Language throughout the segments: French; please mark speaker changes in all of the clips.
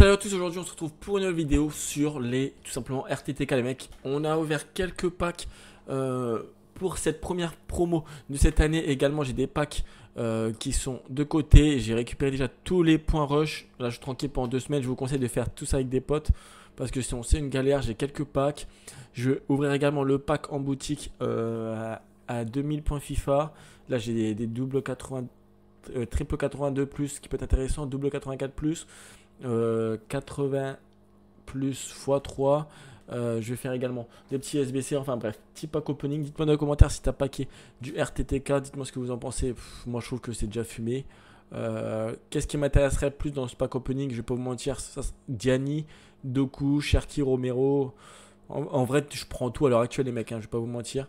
Speaker 1: Salut à tous, aujourd'hui on se retrouve pour une nouvelle vidéo sur les tout simplement RTTK les mecs. On a ouvert quelques packs euh, pour cette première promo de cette année. Également j'ai des packs euh, qui sont de côté. J'ai récupéré déjà tous les points rush. Là je suis tranquille pendant deux semaines. Je vous conseille de faire tout ça avec des potes. Parce que si on sait une galère, j'ai quelques packs. Je vais ouvrir également le pack en boutique euh, à 2000 points FIFA. Là j'ai des, des doubles 80, triple 82 plus qui peut être intéressant, double 84 plus. 80 euh, plus x 3. Euh, je vais faire également des petits SBC, enfin bref, petit pack opening. Dites-moi dans les commentaires si t'as paquet du RTTK, dites-moi ce que vous en pensez. moi je trouve que c'est déjà fumé. Euh, qu'est-ce qui m'intéresserait plus dans ce pack opening Je vais pas vous mentir, Diani, Doku, Cherky, Romero. En, vrai, je prends tout à l'heure actuelle, les mecs, hein, je vais pas vous mentir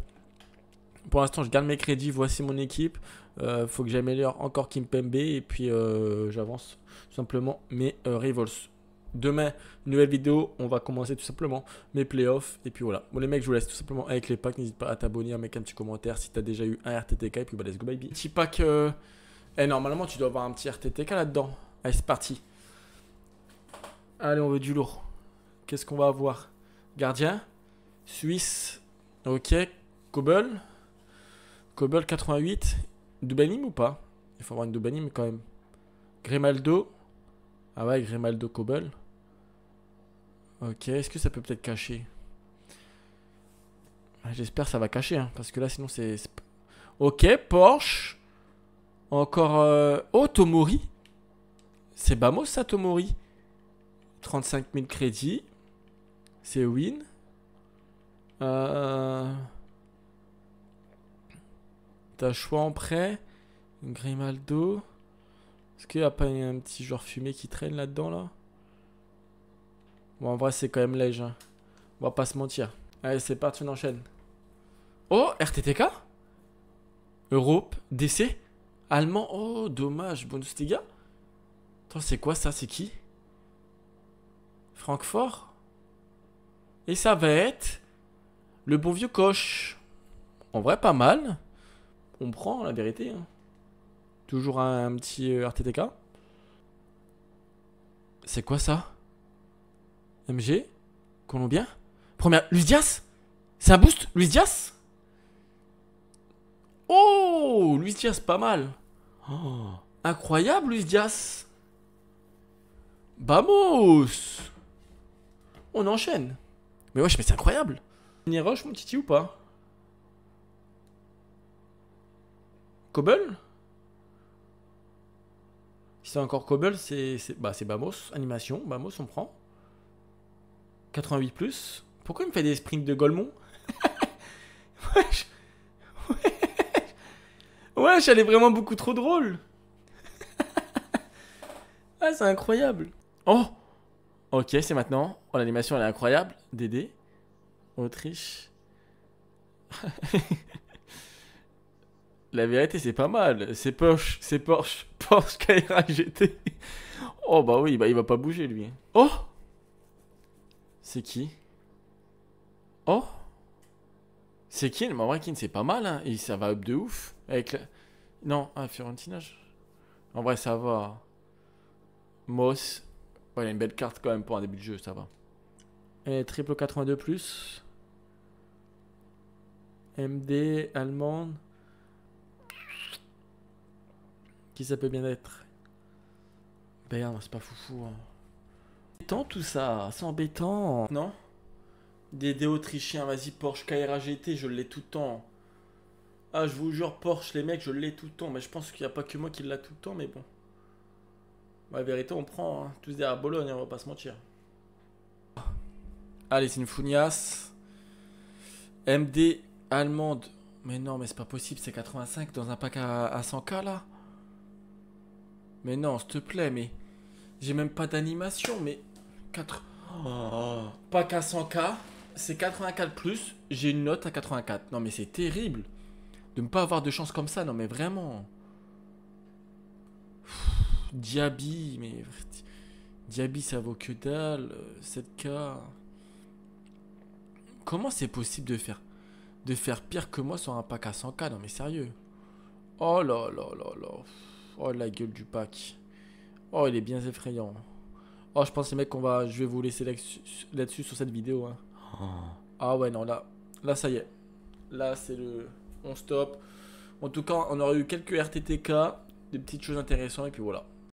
Speaker 1: pour l'instant, je garde mes crédits. Voici mon équipe. Euh, faut que j'améliore encore Kimpembe. Et puis, euh, j'avance tout simplement mes revolts. Euh, rivals. Demain, nouvelle vidéo. On va commencer tout simplement mes playoffs. Et puis voilà. Bon, les mecs, je vous laisse tout simplement avec les packs. N'hésite pas à t'abonner, à mettre un petit commentaire si t'as déjà eu un RTTK. Et puis, bah, let's go, baby. Petit pack. Eh, normalement, tu dois avoir un petit RTTK là-dedans. Allez, c'est parti. Allez, on veut du lourd. Qu'est-ce qu'on va avoir Gardien. Suisse. Ok. Cobble. Cobble 88. Dubanim ou pas Il faut avoir une Dubanim quand même. Grimaldo. Ah ouais, Grimaldo Cobble. Ok, est-ce que ça peut peut-être cacher ah, J'espère que ça va cacher, hein, parce que là sinon c'est... Ok, Porsche. Encore... Euh, oh, Tomori. C'est Bamos ça, Tomori. 35 000 crédits. C'est win. Euh... T'as choix en prêt. Grimaldo. Est-ce qu'il n'y a pas un petit joueur fumé qui traîne là-dedans là, Bon, en vrai, c'est quand même léger. Hein. On va pas se mentir. Allez, c'est parti, on enchaîne. Oh, RTTK Europe, DC Allemand, oh, dommage, Bundesliga Attends, c'est quoi ça C'est qui Francfort Et ça va être le bon vieux coche. En vrai, pas mal on prend la vérité. Hein. Toujours un, petit euh, RTTK. C'est quoi ça MG Colombien Première. Luis Diaz C'est un boost Luis Diaz Oh Luis Diaz, pas mal. Oh, incroyable, Luis Diaz. Vamos On enchaîne. Mais wesh, mais c'est incroyable. Dernier mon titi, ou pas Cobble Si c'est encore Cobble, c'est bah, Bamos. Animation, Bamos, on prend. 88 plus. Pourquoi il me fait des sprints de Golemon Wesh Wesh elle est vraiment beaucoup trop drôle Ah, c'est incroyable Oh Ok, c'est maintenant. Oh, l'animation, elle est incroyable. Dédé. Autriche. La vérité, c'est pas mal. C'est Porsche, c'est Porsche, Porsche Carrera GT. Oh bah oui, bah il va pas bouger lui. Oh C'est qui Oh C'est qui le Kin, C'est pas mal, hein. ça va up de ouf. Avec Non, un Fiorentinage. En vrai, ça va. Moss. il a une belle carte quand même pour un début de jeu, ça va. Et triple 82+. MD, allemande. Qui ça peut bien être non, c'est pas foufou. Hein. Embêtant tout ça, c'est embêtant. Non Des, autrichien, Autrichiens, vas-y, Porsche KRAGT GT, je l'ai tout le temps. Ah, je vous jure, Porsche, les mecs, je l'ai tout le temps. Mais je pense qu'il n'y a pas que moi qui l'a tout le temps, mais bon. Bah, vérité, on prend hein. Tous tous à Bologne, hein, on va pas se mentir. Allez, c'est une fougnasse. MD allemande. Mais non, mais c'est pas possible, c'est 85 dans un pack à 100k là. Mais non, s'il te plaît, mais... J'ai même pas d'animation, mais... 4... Oh, pas qu'à 100K, c'est 84+, j'ai une note à 84. Non mais c'est terrible de ne pas avoir de chance comme ça, non mais vraiment. Diabi, Diaby, mais... Diaby ça vaut que dalle, 7K... Euh, Comment c'est possible de faire de faire pire que moi sur un pack à 100K Non mais sérieux. Oh là là là là. Oh la gueule du pack. Oh il est bien effrayant. Oh je pense les mecs qu'on va. Je vais vous laisser là-dessus sur cette vidéo. Hein. Oh. Ah ouais non là. Là ça y est. Là c'est le. On stop. En tout cas, on aurait eu quelques RTTK, des petites choses intéressantes, et puis voilà.